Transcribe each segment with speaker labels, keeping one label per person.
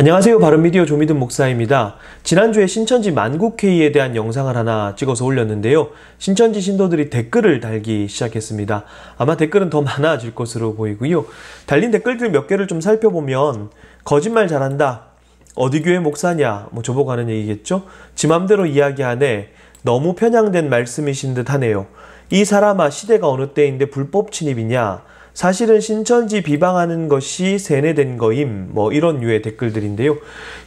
Speaker 1: 안녕하세요. 바른미디어 조미든 목사입니다. 지난주에 신천지 만국회의에 대한 영상을 하나 찍어서 올렸는데요. 신천지 신도들이 댓글을 달기 시작했습니다. 아마 댓글은 더 많아질 것으로 보이고요. 달린 댓글들 몇 개를 좀 살펴보면 거짓말 잘한다. 어디 교회 목사냐? 뭐 저보고 하는 얘기겠죠? 지 맘대로 이야기하네. 너무 편향된 말씀이신 듯 하네요. 이 사람아 시대가 어느 때인데 불법 침입이냐? 사실은 신천지 비방하는 것이 세뇌된 거임 뭐 이런 유의 댓글들인데요.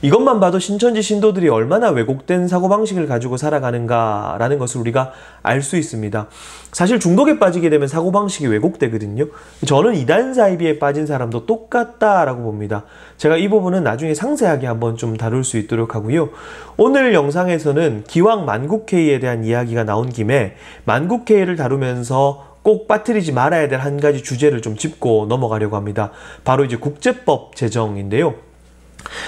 Speaker 1: 이것만 봐도 신천지 신도들이 얼마나 왜곡된 사고방식을 가지고 살아가는가라는 것을 우리가 알 수 있습니다. 사실 중독에 빠지게 되면 사고방식이 왜곡되거든요. 저는 이단 사이비에 빠진 사람도 똑같다라고 봅니다. 제가 이 부분은 나중에 상세하게 한번 좀 다룰 수 있도록 하고요. 오늘 영상에서는 기왕 만국회의에 대한 이야기가 나온 김에 만국회의를 다루면서 꼭 빠뜨리지 말아야 될 한 가지 주제를 좀 짚고 넘어가려고 합니다. 바로 이제 국제법 제정인데요.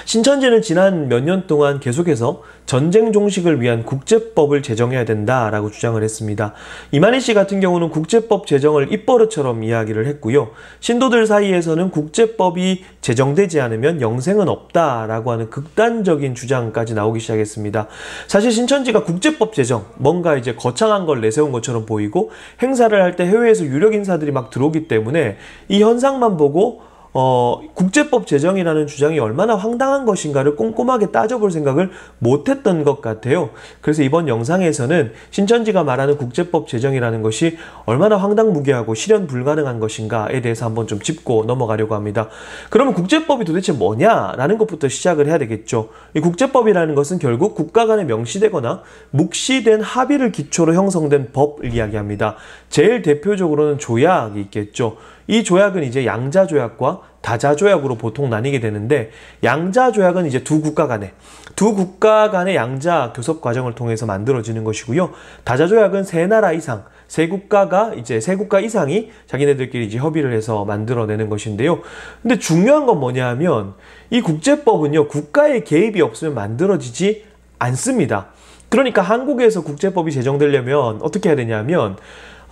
Speaker 1: 신천지는 지난 몇 년 동안 계속해서 전쟁 종식을 위한 국제법을 제정해야 된다라고 주장을 했습니다. 이만희 씨 같은 경우는 국제법 제정을 입버릇처럼 이야기를 했고요. 신도들 사이에서는 국제법이 제정되지 않으면 영생은 없다라고 하는 극단적인 주장까지 나오기 시작했습니다. 사실 신천지가 국제법 제정, 뭔가 이제 거창한 걸 내세운 것처럼 보이고 행사를 할 때 해외에서 유력 인사들이 막 들어오기 때문에 이 현상만 보고 어, 국제법 제정이라는 주장이 얼마나 황당한 것인가를 꼼꼼하게 따져볼 생각을 못했던 것 같아요. 그래서 이번 영상에서는 신천지가 말하는 국제법 제정이라는 것이 얼마나 황당무계하고 실현 불가능한 것인가에 대해서 한번 좀 짚고 넘어가려고 합니다. 그러면 국제법이 도대체 뭐냐라는 것부터 시작을 해야 되겠죠. 이 국제법이라는 것은 결국 국가 간에 명시되거나 묵시된 합의를 기초로 형성된 법을 이야기합니다. 제일 대표적으로는 조약이 있겠죠. 이 조약은 이제 양자 조약과 다자 조약으로 보통 나뉘게 되는데 양자 조약은 이제 두 국가 간에 두 국가 간의 양자 교섭 과정을 통해서 만들어지는 것이고요. 다자 조약은 세 나라 이상 세 국가가 이제 세 국가 이상이 자기네들끼리 이제 협의를 해서 만들어내는 것인데요. 근데 중요한 건 뭐냐면 이 국제법은요 국가의 개입이 없으면 만들어지지 않습니다. 그러니까 한국에서 국제법이 제정되려면 어떻게 해야 되냐면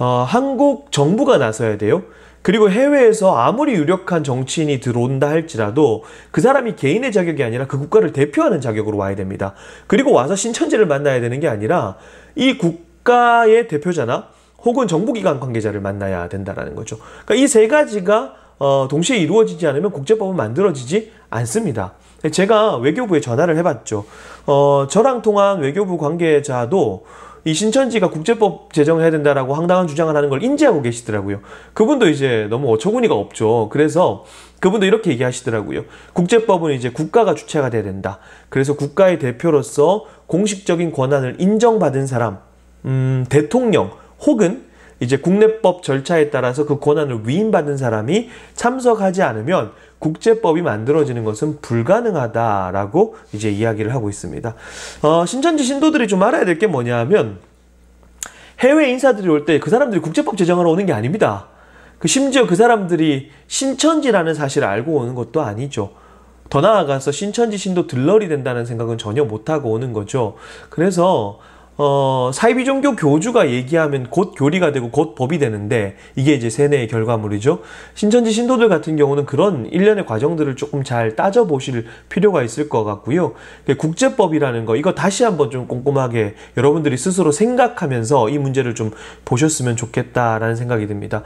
Speaker 1: 어, 한국 정부가 나서야 돼요. 그리고 해외에서 아무리 유력한 정치인이 들어온다 할지라도 그 사람이 개인의 자격이 아니라 그 국가를 대표하는 자격으로 와야 됩니다. 그리고 와서 신천지를 만나야 되는 게 아니라 이 국가의 대표자나 혹은 정부기관 관계자를 만나야 된다는 거죠. 그러니까 이세 가지가 어, 동시에 이루어지지 않으면 국제법은 만들어지지 않습니다. 제가 외교부에 전화를 해봤죠. 어, 저랑 통한 외교부 관계자도 이 신천지가 국제법 제정해야 된다라고 황당한 주장을 하는 걸 인지하고 계시더라고요. 그분도 이제 너무 어처구니가 없죠. 그래서 그분도 이렇게 얘기하시더라고요. 국제법은 이제 국가가 주체가 돼야 된다. 그래서 국가의 대표로서 공식적인 권한을 인정받은 사람, 음, 대통령 혹은 이제 국내법 절차에 따라서 그 권한을 위임받은 사람이 참석하지 않으면 국제법이 만들어지는 것은 불가능하다라고 이제 이야기를 하고 있습니다. 어, 신천지 신도들이 좀 알아야 될 게 뭐냐 하면 해외 인사들이 올 때 그 사람들이 국제법 제정하러 오는 게 아닙니다. 그 심지어 그 사람들이 신천지라는 사실을 알고 오는 것도 아니죠. 더 나아가서 신천지 신도 들러리 된다는 생각은 전혀 못하고 오는 거죠. 그래서 어, 사이비 종교 교주가 얘기하면 곧 교리가 되고 곧 법이 되는데 이게 이제 세뇌의 결과물이죠. 신천지 신도들 같은 경우는 그런 일련의 과정들을 조금 잘 따져보실 필요가 있을 것 같고요. 국제법이라는 거 이거 다시 한번 좀 꼼꼼하게 여러분들이 스스로 생각하면서 이 문제를 좀 보셨으면 좋겠다라는 생각이 듭니다.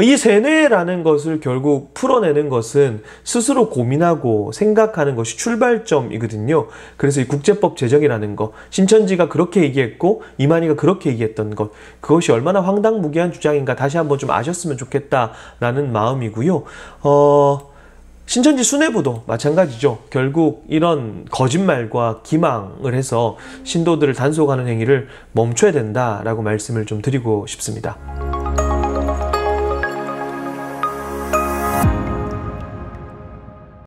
Speaker 1: 이 세뇌라는 것을 결국 풀어내는 것은 스스로 고민하고 생각하는 것이 출발점이거든요. 그래서 이 국제법 제정이라는 거 신천지가 그렇게 얘기해 얘기했고 이만희가 그렇게 얘기했던 것 그것이 얼마나 황당무계한 주장인가 다시 한번 좀 아셨으면 좋겠다라는 마음이고요. 어... 신천지 순회부도 마찬가지죠. 결국 이런 거짓말과 기망을 해서 신도들을 단속하는 행위를 멈춰야 된다라고 말씀을 좀 드리고 싶습니다.